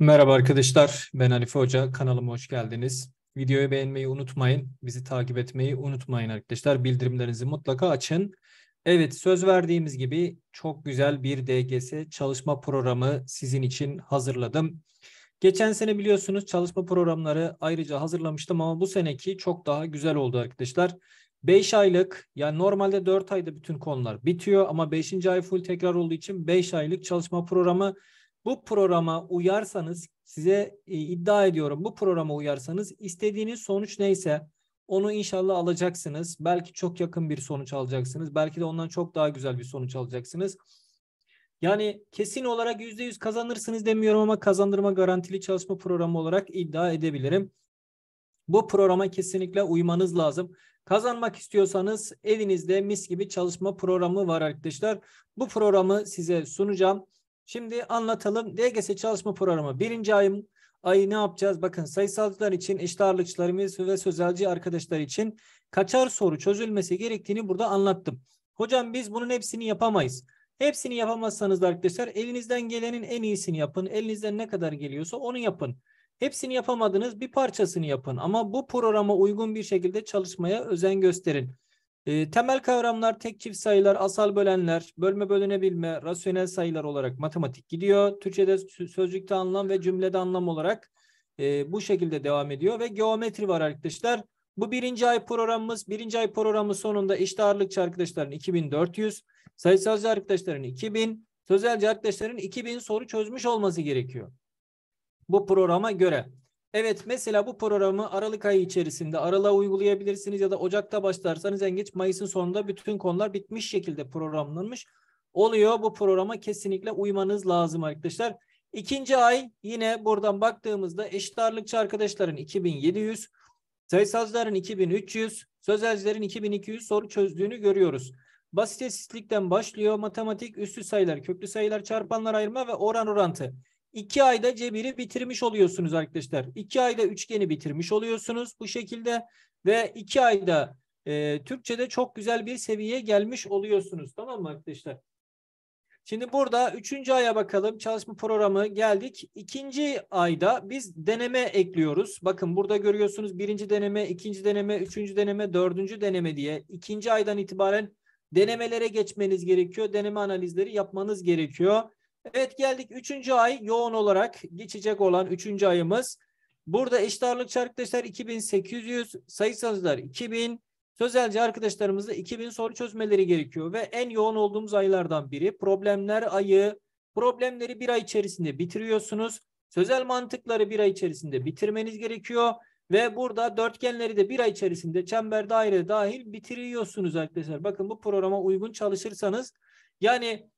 Merhaba arkadaşlar, ben Arife Hoca. Kanalıma hoş geldiniz. Videoyu beğenmeyi unutmayın, bizi takip etmeyi unutmayın arkadaşlar. Bildirimlerinizi mutlaka açın. Evet, söz verdiğimiz gibi çok güzel bir DGS çalışma programı sizin için hazırladım. Geçen sene biliyorsunuz çalışma programları ayrıca hazırlamıştım ama bu seneki çok daha güzel oldu arkadaşlar. 5 aylık yani normalde 4 ayda bütün konular bitiyor ama 5. ay full tekrar olduğu için 5 aylık çalışma programı bu programa uyarsanız size e, iddia ediyorum bu programa uyarsanız istediğiniz sonuç neyse onu inşallah alacaksınız. Belki çok yakın bir sonuç alacaksınız. Belki de ondan çok daha güzel bir sonuç alacaksınız. Yani kesin olarak %100 kazanırsınız demiyorum ama kazandırma garantili çalışma programı olarak iddia edebilirim. Bu programa kesinlikle uymanız lazım. Kazanmak istiyorsanız evinizde mis gibi çalışma programı var arkadaşlar. Bu programı size sunacağım. Şimdi anlatalım. DGS çalışma programı birinci ayım ayı ne yapacağız? Bakın sayısalcılar için, eşit ağırlıkçılarımız ve sözelci arkadaşlar için kaçar soru çözülmesi gerektiğini burada anlattım. Hocam biz bunun hepsini yapamayız. Hepsini yapamazsanız da arkadaşlar elinizden gelenin en iyisini yapın. Elinizden ne kadar geliyorsa onu yapın. Hepsini yapamadınız bir parçasını yapın ama bu programa uygun bir şekilde çalışmaya özen gösterin. E, temel kavramlar tek çift sayılar, asal bölenler, bölme bölünebilme, rasyonel sayılar olarak matematik gidiyor. Türkçe'de sözcükte anlam ve cümlede anlam olarak e, bu şekilde devam ediyor ve geometri var arkadaşlar. Bu birinci ay programımız, birinci ay programı sonunda işte ağırlıkçı arkadaşların 2400, sayısalcı arkadaşların 2000, sözelci arkadaşların 2000 soru çözmüş olması gerekiyor. Bu programa göre. Evet mesela bu programı Aralık ayı içerisinde aralığa uygulayabilirsiniz ya da Ocak'ta başlarsanız en geç Mayıs'ın sonunda bütün konular bitmiş şekilde programlanmış oluyor. Bu programa kesinlikle uymanız lazım arkadaşlar. İkinci ay yine buradan baktığımızda eşit ağırlıkçı arkadaşların 2700, sayısalcıların 2300, sözelcilerin 2200 soru çözdüğünü görüyoruz. Basit eşitlikten başlıyor. Matematik, üstü sayılar, köklü sayılar, çarpanlar ayırma ve oran orantı. 2 ayda cebiri bitirmiş oluyorsunuz arkadaşlar. 2 ayda üçgeni bitirmiş oluyorsunuz bu şekilde ve 2 ayda e, Türkçe'de çok güzel bir seviyeye gelmiş oluyorsunuz. Tamam mı arkadaşlar? Şimdi burada üçüncü aya bakalım. Çalışma programı geldik. İkinci ayda biz deneme ekliyoruz. Bakın burada görüyorsunuz birinci deneme, ikinci deneme, üçüncü deneme, dördüncü deneme diye. ikinci aydan itibaren denemelere geçmeniz gerekiyor. Deneme analizleri yapmanız gerekiyor. Evet geldik 3. ay yoğun olarak geçecek olan 3. ayımız. Burada eşit ağırlıkçı arkadaşlar 2800, sayı sayısalcılar 2000, sözelci arkadaşlarımızda 2000 soru çözmeleri gerekiyor. Ve en yoğun olduğumuz aylardan biri problemler ayı. Problemleri bir ay içerisinde bitiriyorsunuz. Sözel mantıkları bir ay içerisinde bitirmeniz gerekiyor. Ve burada dörtgenleri de bir ay içerisinde çember daire dahil bitiriyorsunuz arkadaşlar. Bakın bu programa uygun çalışırsanız yani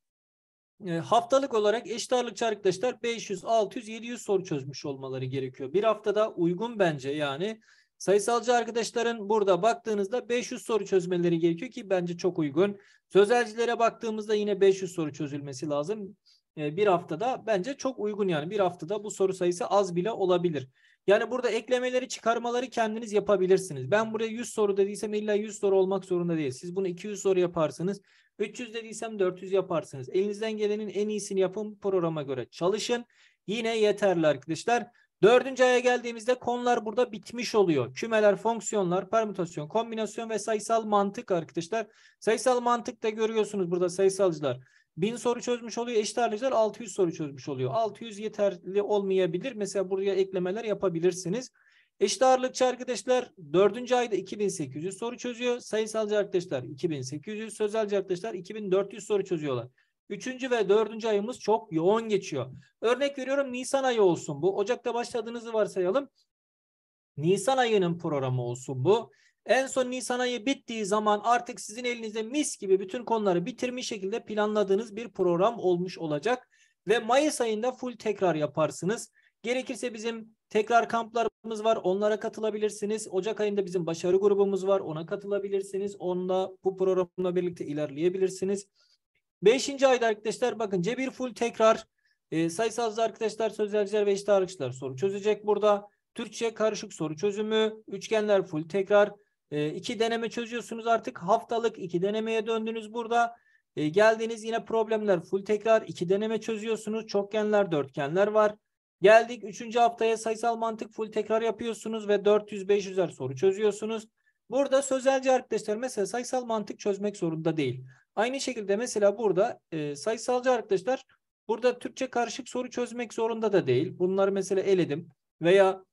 ee, haftalık olarak eşit ağırlıkçı arkadaşlar 500, 600, 700 soru çözmüş olmaları gerekiyor. Bir haftada uygun bence yani sayısalcı arkadaşların burada baktığınızda 500 soru çözmeleri gerekiyor ki bence çok uygun. Sözelcilere baktığımızda yine 500 soru çözülmesi lazım. Ee, bir haftada bence çok uygun yani bir haftada bu soru sayısı az bile olabilir. Yani burada eklemeleri çıkarmaları kendiniz yapabilirsiniz. Ben buraya 100 soru dediysem illa 100 soru olmak zorunda değil. Siz bunu 200 soru yaparsınız. 300 dediysem 400 yaparsınız. Elinizden gelenin en iyisini yapın. Programa göre çalışın. Yine yeterli arkadaşlar. Dördüncü aya geldiğimizde konular burada bitmiş oluyor. Kümeler, fonksiyonlar, permütasyon, kombinasyon ve sayısal mantık arkadaşlar. Sayısal mantık da görüyorsunuz burada sayısalcılar. 1000 soru çözmüş oluyor. Eşit ağırlıklar 600 soru çözmüş oluyor. 600 yeterli olmayabilir. Mesela buraya eklemeler yapabilirsiniz. Eşit ağırlıkçı arkadaşlar dördüncü ayda 2800 soru çözüyor. Sayısalcı arkadaşlar 2800, sözelci arkadaşlar 2400 soru çözüyorlar. Üçüncü ve dördüncü ayımız çok yoğun geçiyor. Örnek veriyorum Nisan ayı olsun bu. Ocak'ta başladığınızı varsayalım. Nisan ayının programı olsun bu. En son Nisan ayı bittiği zaman artık sizin elinizde mis gibi bütün konuları bitirmiş şekilde planladığınız bir program olmuş olacak. Ve Mayıs ayında full tekrar yaparsınız. Gerekirse bizim Tekrar kamplarımız var. Onlara katılabilirsiniz. Ocak ayında bizim başarı grubumuz var. Ona katılabilirsiniz. Onunla bu programla birlikte ilerleyebilirsiniz. Beşinci ayda arkadaşlar bakın cebir full tekrar e, sayısalcı arkadaşlar, sözelciler ve eşit ağırlıkçılar soru çözecek burada. Türkçe karışık soru çözümü, üçgenler full tekrar. E, iki deneme çözüyorsunuz artık. Haftalık iki denemeye döndünüz burada. E, geldiğiniz yine problemler full tekrar. iki deneme çözüyorsunuz. Çokgenler, dörtgenler var. Geldik 3. haftaya sayısal mantık full tekrar yapıyorsunuz ve 400-500'er soru çözüyorsunuz. Burada sözelci arkadaşlar mesela sayısal mantık çözmek zorunda değil. Aynı şekilde mesela burada e, sayısalcı arkadaşlar burada Türkçe karışık soru çözmek zorunda da değil. Bunları mesela eledim veya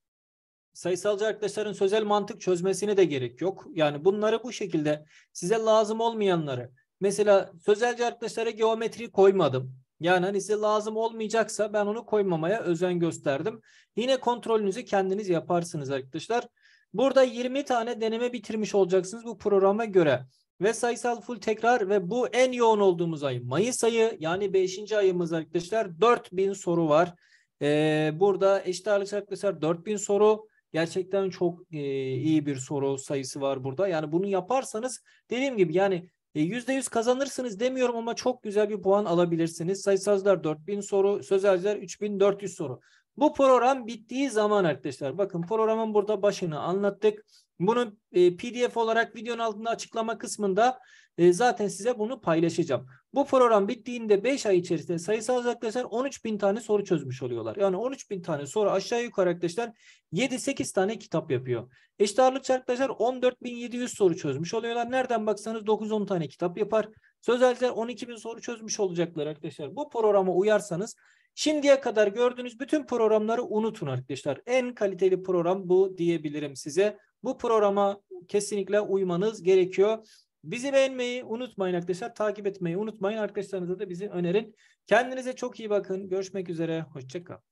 sayısalcı arkadaşların sözel mantık çözmesine de gerek yok. Yani bunları bu şekilde size lazım olmayanları mesela sözelci arkadaşlara geometri koymadım. Yani hani size lazım olmayacaksa ben onu koymamaya özen gösterdim. Yine kontrolünüzü kendiniz yaparsınız arkadaşlar. Burada 20 tane deneme bitirmiş olacaksınız bu programa göre. Ve sayısal full tekrar ve bu en yoğun olduğumuz ay Mayıs ayı yani 5. ayımız arkadaşlar 4000 soru var. Ee, burada eşit ağırlık arkadaşlar 4000 soru gerçekten çok e, iyi bir soru sayısı var burada. Yani bunu yaparsanız dediğim gibi yani e, %100 kazanırsınız demiyorum ama çok güzel bir puan alabilirsiniz. Sayısalcılar 4000 soru, sözelciler 3400 soru. Bu program bittiği zaman arkadaşlar bakın programın burada başını anlattık. Bunu e, pdf olarak videonun altında açıklama kısmında e, zaten size bunu paylaşacağım. Bu program bittiğinde 5 ay içerisinde sayısal arkadaşlar 13 bin tane soru çözmüş oluyorlar. Yani 13 bin tane soru aşağı yukarı arkadaşlar 7-8 tane kitap yapıyor. Eşit ağırlıkçı arkadaşlar 14.700 soru çözmüş oluyorlar. Nereden baksanız 9-10 tane kitap yapar. Sözelciler 12 bin soru çözmüş olacaklar arkadaşlar. Bu programa uyarsanız Şimdiye kadar gördüğünüz bütün programları unutun arkadaşlar. En kaliteli program bu diyebilirim size. Bu programa kesinlikle uymanız gerekiyor. Bizi beğenmeyi unutmayın arkadaşlar. Takip etmeyi unutmayın. Arkadaşlarınıza da bizi önerin. Kendinize çok iyi bakın. Görüşmek üzere. Hoşçakalın.